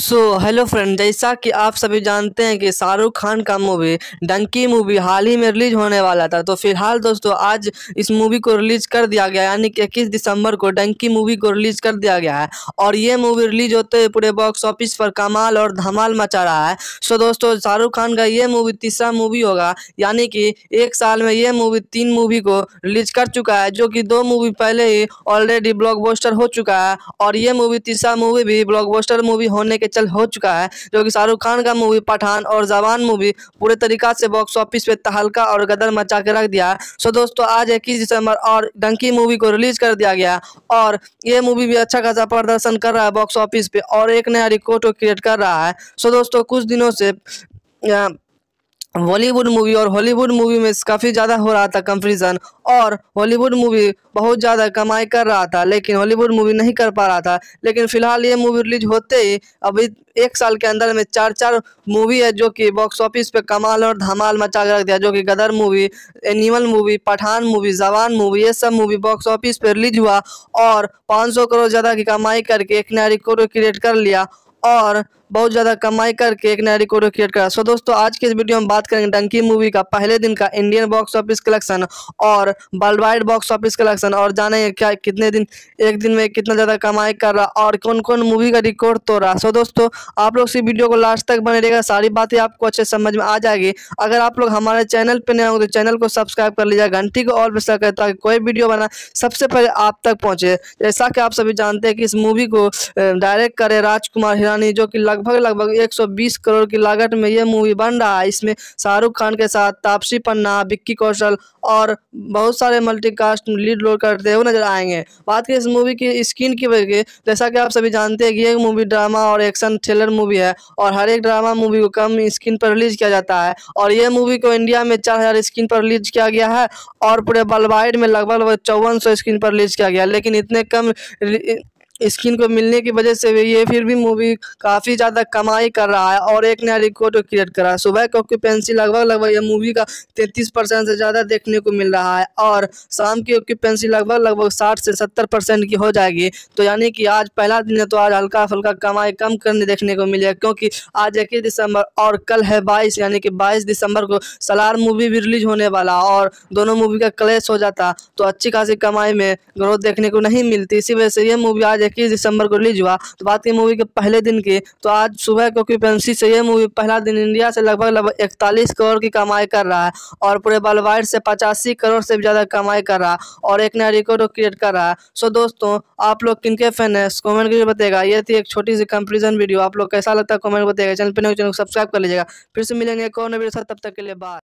so hello friend जैसा कि आप सभी जानते हैं कि शाहरुख खान का मूवी डंकी मूवी हाल ही में रिलीज होने वाला था तो फिलहाल दोस्तों आज इस मूवी को रिलीज कर दिया गया यानी कि इक्कीस दिसंबर को डंकी मूवी को रिलीज कर दिया गया है और ये मूवी रिलीज होते हुए पूरे बॉक्स ऑफिस पर कमाल और धमाल मचा रहा है सो दोस्तों शाहरुख खान का ये मूवी तीसरा मूवी होगा यानी कि एक साल में ये मूवी तीन मूवी को रिलीज कर चुका है जो कि दो मूवी पहले ही ऑलरेडी ब्लॉक हो चुका है और ये मूवी तीसरा मूवी भी ब्लॉक मूवी होने के चल हो चुका है जो कि शाहरुख खान का मूवी पठान और जवान मूवी पूरे तरीका से बॉक्स ऑफिस पे तहलका और गदर मचा के रख दिया है सो दोस्तों आज इक्कीस दिसंबर और डंकी मूवी को रिलीज कर दिया गया और ये मूवी भी अच्छा खासा प्रदर्शन कर रहा है बॉक्स ऑफिस पे और एक नया रिकॉर्ड को क्रिएट कर रहा है सो दोस्तों कुछ दिनों से बॉलीवुड मूवी और हॉलीवुड मूवी में काफ़ी ज़्यादा हो रहा था कंपेरिजन और हॉलीवुड मूवी बहुत ज़्यादा कमाई कर रहा था लेकिन हॉलीवुड मूवी नहीं कर पा रहा था लेकिन फिलहाल ये मूवी रिलीज होते ही अभी एक साल के अंदर में चार चार मूवी है जो कि बॉक्स ऑफिस पे कमाल और धमाल मचा कर रख दिया जो कि Gadar movie Animal movie Pathaan movie Jawan movie ये सब मूवी बॉक्स ऑफिस पे रिलीज हुआ और सौ करोड़ ज़्यादा की कमाई करके एक नया रिकॉर्ड क्रिएट कर लिया और बहुत ज़्यादा कमाई करके एक नया रिकॉर्ड क्रिएट करा सो so, दोस्तों आज की इस वीडियो में बात करेंगे डंकी मूवी का पहले दिन का इंडियन बॉक्स ऑफिस कलेक्शन और worldwide box office collection और जानेंगे क्या कितने दिन एक दिन में कितना ज़्यादा कमाई कर रहा और कौन कौन मूवी का रिकॉर्ड तोड़ रहा सो so, दोस्तों आप लोग इस वीडियो को लास्ट तक बने रहेगा सारी बातें आपको अच्छे समझ में आ जाएगी अगर आप लोग हमारे चैनल पर नए होंगे तो चैनल को सब्सक्राइब कर लीजिए घंटी को और बेसा कर ताकि कोई वीडियो बना सबसे पहले आप तक पहुँचे जैसा कि आप सभी जानते हैं कि इस मूवी को डायरेक्ट करे राजकुमार यानी जो कि लगभग लगभग 120 करोड़ की लागत में यह मूवी बन रहा है इसमें शाहरुख खान के साथ तापसी पन्ना विक्की कौशल और बहुत सारे मल्टीकास्ट लीड रोल करते हुए नजर आएंगे बात करें इस मूवी की स्क्रीन की वजह जैसा कि आप सभी जानते हैं कि यह मूवी ड्रामा और एक्शन थ्रिलर मूवी है और हर एक ड्रामा मूवी को कम स्क्रीन पर रिलीज किया जाता है और यह मूवी को इंडिया में चार हज़ार स्क्रीन पर रिलीज किया गया है और पूरे वर्ल्ड वाइड में लगभग लगभग चौवन सौ स्क्रीन पर रिलीज किया गया लेकिन इतने कम स्किन को मिलने की वजह से ये फिर भी मूवी काफ़ी ज़्यादा कमाई कर रहा है और एक नया रिकॉर्ड क्रिएट कर रहा है सुबह की ऑक्यूपेंसी लगभग लगभग यह मूवी का तैंतीस परसेंट से ज़्यादा देखने को मिल रहा है और शाम की ऑक्यूपेंसी लगभग लगभग साठ से सत्तर परसेंट की हो जाएगी तो यानी कि आज पहला दिन है तो आज हल्का फुल्का कमाई कम करने देखने को मिलेगा क्योंकि आज इक्कीस दिसंबर और कल है बाईस यानी कि बाईस दिसंबर को सलार मूवी भी रिलीज होने वाला और दोनों मूवी का क्लेश हो जाता तो अच्छी खासी कमाई में ग्रोथ देखने को नहीं मिलती इसी वजह से यह मूवी आज आज इक्कीस दिसंबर को रिलीज हुआ तो बात की मूवी के पहले दिन की तो आज सुबह को क्यूपेंसी से ये मूवी पहला दिन इंडिया से लगभग लगभग इकतालीस करोड़ की कमाई कर रहा है और पूरे वर्ल्ड से पचासी करोड़ से ज़्यादा कमाई कर रहा और एक नया रिकॉर्ड क्रिएट कर रहा है सो दोस्तों आप लोग किन के फैन है कॉमेंट करके बताएगा ये थी एक छोटी सी कंपेरिजन वीडियो आप लोग कैसा लगता है कॉमेंट बताएगा चैनल पर नहीं तो चैनल सब्सक्राइब कर लीजिएगा फिर से मिलेंगे एक और वीडियो साथ तब तक के लिए बात